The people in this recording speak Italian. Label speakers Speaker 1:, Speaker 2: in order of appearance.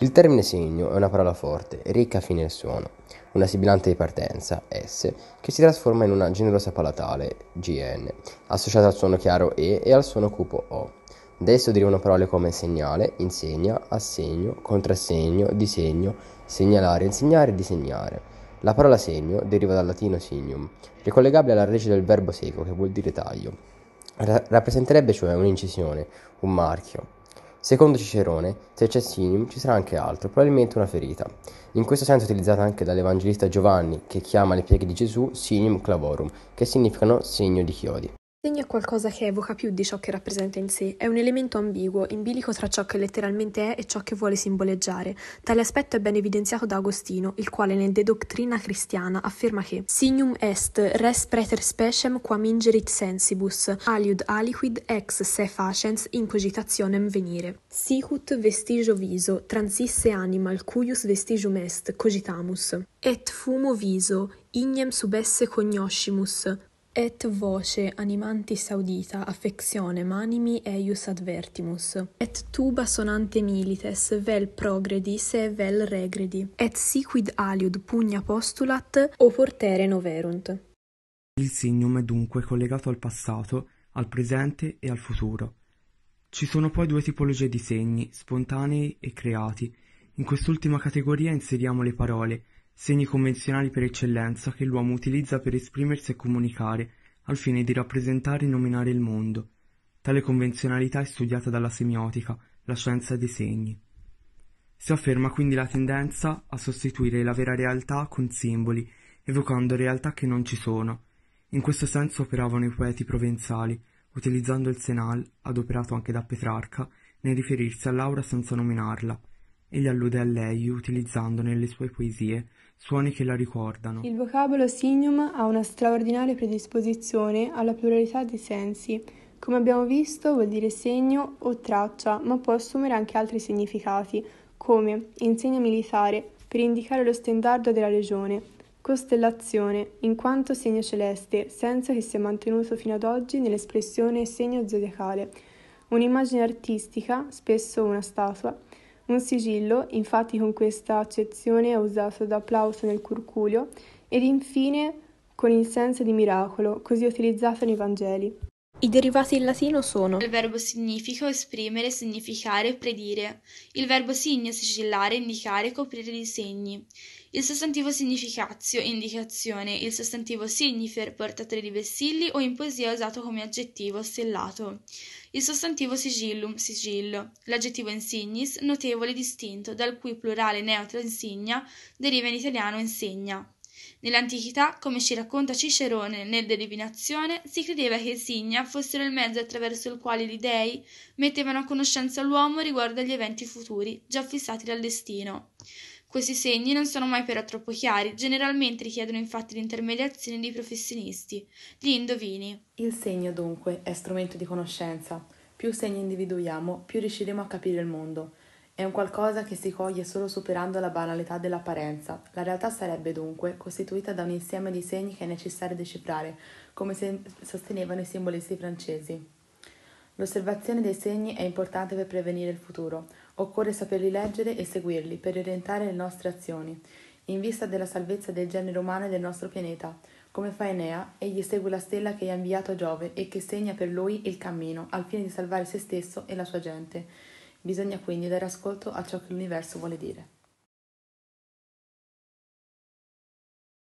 Speaker 1: Il termine segno è una parola forte, ricca fino al suono, una sibilante di partenza, S, che si trasforma in una generosa palatale, GN, associata al suono chiaro E e al suono cupo O. Da esso derivano parole come segnale, insegna, assegno, contrassegno, disegno, segnalare, insegnare disegnare. La parola segno deriva dal latino signum, ricollegabile alla radice del verbo seco che vuol dire taglio. Ra- rappresenterebbe cioè un'incisione, un marchio, Secondo Cicerone, se c'è sinium ci sarà anche altro, probabilmente una ferita. In questo senso è utilizzata anche dall'evangelista Giovanni, che chiama le pieghe di Gesù sinium clavorum, che significano segno di chiodi.
Speaker 2: Segno è qualcosa che evoca più di ciò che rappresenta in sé, è un elemento ambiguo, in bilico tra ciò che letteralmente è e ciò che vuole simboleggiare. Tale aspetto è ben evidenziato da Agostino, il quale nel De Doctrina Cristiana afferma che Signum est res preter specem quam ingerit sensibus, aliud aliquid ex se facens in cogitationem venire. Sicut vestigio viso, transisse animal cuius vestigium est, cogitamus. Et fumo viso, ignem subesse cognoscimus, Et voce animantis saudita affezione manimi eius advertimus. Et tuba sonante milites, vel progredi, se vel regredi. Et siquid aliud pugna postulat, o portere noverunt.
Speaker 3: Il signum è dunque collegato al passato, al presente e al futuro. Ci sono poi due tipologie di segni, spontanei e creati. In quest'ultima categoria inseriamo le parole, segni convenzionali per eccellenza che l'uomo utilizza per esprimersi e comunicare, al fine di rappresentare e nominare il mondo. Tale convenzionalità è studiata dalla semiotica, la scienza dei segni. Si afferma quindi la tendenza a sostituire la vera realtà con simboli, evocando realtà che non ci sono. In questo senso operavano i poeti provenzali, utilizzando il senal, adoperato anche da Petrarca, nel riferirsi all'aura senza nominarla, Egli allude a lei utilizzando nelle sue poesie suoni che la ricordano.
Speaker 4: Il vocabolo signum ha una straordinaria predisposizione alla pluralità dei sensi. Come abbiamo visto vuol dire segno o traccia, ma può assumere anche altri significati, come insegna militare per indicare lo stendardo della legione, costellazione in quanto segno celeste, senza che sia mantenuto fino ad oggi nell'espressione segno zodiacale, un'immagine artistica, spesso una statua, un sigillo, infatti con questa accezione è usato da Plauso nel Curculio ed infine con il senso di miracolo, così utilizzato nei
Speaker 2: Vangeli. I derivati in latino sono
Speaker 5: Il verbo significa, esprimere, significare, predire. Il verbo signo, sigillare, indicare, coprire di segni. Il sostantivo significatio, indicazione. Il sostantivo signifer, portatore di vessilli o in poesia usato come aggettivo stellato. Il sostantivo sigillum, sigillo. L'aggettivo insignis, notevole distinto, dal cui plurale neutro insignia deriva in italiano insegna. Nell'antichità, come ci racconta Cicerone nel De Divinazione, si credeva che i signa fossero il mezzo attraverso il quale gli dei mettevano a conoscenza l'uomo riguardo agli eventi futuri già fissati dal destino. Questi segni non sono mai però troppo chiari, generalmente richiedono infatti l'intermediazione di professionisti, gli indovini.
Speaker 6: Il segno dunque è strumento di conoscenza. Più segni individuiamo, più riusciremo a capire il mondo. È un qualcosa che si coglie solo superando la banalità dell'apparenza. La realtà sarebbe dunque costituita da un insieme di segni che è necessario decifrare, come se sostenevano i simbolisti francesi. L'osservazione dei segni è importante per prevenire il futuro. Occorre saperli leggere e seguirli per orientare le nostre azioni, in vista della salvezza del genere umano e del nostro pianeta. Come fa Enea, egli segue la stella che gli ha inviato Giove e che segna per lui il cammino, al fine di salvare se stesso e la sua gente. Bisogna
Speaker 5: quindi dare ascolto a ciò che l'universo vuole dire.